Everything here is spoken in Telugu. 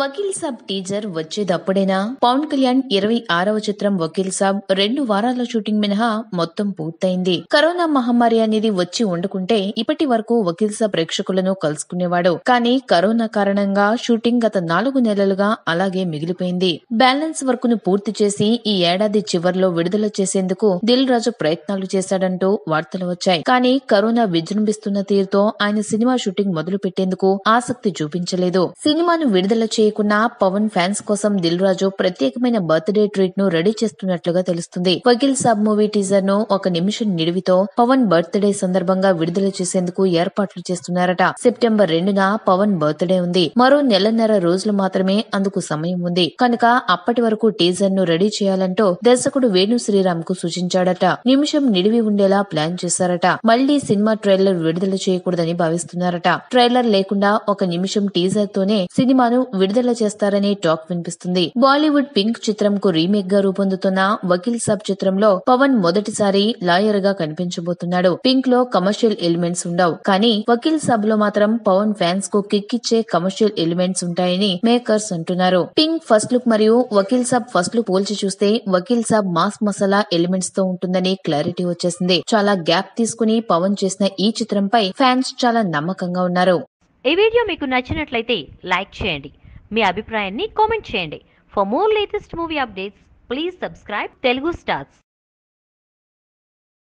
వకీల్ సాబ్ టీజర్ వచ్చేదప్పుడైనా పవన్ కళ్యాణ్ ఇరవై ఆరవ చిత్రం వకీల్ సాబ్ రెండు వారాల షూటింగ్ మినహా మొత్తం పూర్తయింది కరోనా మహమ్మారి అనేది వచ్చి ఉండకుంటే ఇప్పటి వరకు వకీల్ సాబ్ ప్రేక్షకులను కలుసుకునేవాడు కానీ కరోనా కారణంగా షూటింగ్ గత నాలుగు నెలలుగా అలాగే మిగిలిపోయింది బ్యాలెన్స్ వర్క్ ను పూర్తి చేసి ఈ ఏడాది చివరిలో విడుదల చేసేందుకు దిల్ రాజు ప్రయత్నాలు చేశాడంటూ వార్తలు వచ్చాయి కానీ కరోనా విజృంభిస్తున్న తీరుతో ఆయన సినిమా షూటింగ్ మొదలు పెట్టేందుకు ఆసక్తి చూపించలేదు సినిమాను విడుదల చేయకున్నా పవన్ ఫ్యాన్స్ కోసం దిల్ రాజు ప్రత్యేకమైన బర్త్డే ట్రీట్ ను రెడీ చేస్తున్నట్లుగా తెలుస్తుంది వకీల్ సబ్ మూవీ టీజర్ ను ఒక నిమిషం నిడివితో పవన్ బర్త్డే సందర్భంగా విడుదల చేసేందుకు ఏర్పాట్లు చేస్తున్నారట సెప్టెంబర్ రెండున పవన్ బర్త్డే ఉంది మరో నెలన్నర రోజులు మాత్రమే అందుకు సమయం ఉంది కనుక అప్పటి వరకు టీజర్ ను రెడీ చేయాలంటూ దర్శకుడు వేణు శ్రీరామ్ కు సూచించాడట నిమిషం నిడివి ఉండేలా ప్లాన్ చేశారట మళ్లీ సినిమా ట్రైలర్ విడుదల చేయకూడదని భావిస్తున్నారట ట్రైలర్ లేకుండా ఒక నిమిషం టీజర్ తోనే సినిమాను విడుదల విడుదల చేస్తారని టాక్ వినిపిస్తుంది బాలీవుడ్ పింక్ చిత్రం కు రీమేక్ గా రూపొందుతున్న వకీల్ సాబ్ చిత్రంలో పవన్ మొదటిసారి లాయర్ గా కనిపించబోతున్నాడు పింక్ లో కమర్షియల్ ఎలిమెంట్స్ ఉండవు కానీ వకీల్ సాబ్ లో మాత్రం పవన్ ఫ్యాన్స్ కు కిక్కిచ్చే కమర్షియల్ ఎలిమెంట్స్ ఉంటాయని మేకర్స్ అంటున్నారు పింక్ ఫస్ట్ లుక్ మరియు వకీల్ సాబ్ ఫస్ట్ లుక్ పోల్చి చూస్తే వకీల్ సాబ్ మాస్ మసాలా ఎలిమెంట్స్ తో ఉంటుందని క్లారిటీ వచ్చేసింది చాలా గ్యాప్ తీసుకుని పవన్ చేసిన ఈ చిత్రంపై ఫ్యాన్స్ చాలా నమ్మకంగా ఉన్నారు ఈ వీడియో మీకు నచ్చినట్లయితే లైక్ చేయండి మీ అభిప్రాయాన్ని కామెంట్ చేయండి for more latest movie updates please subscribe Telugu stars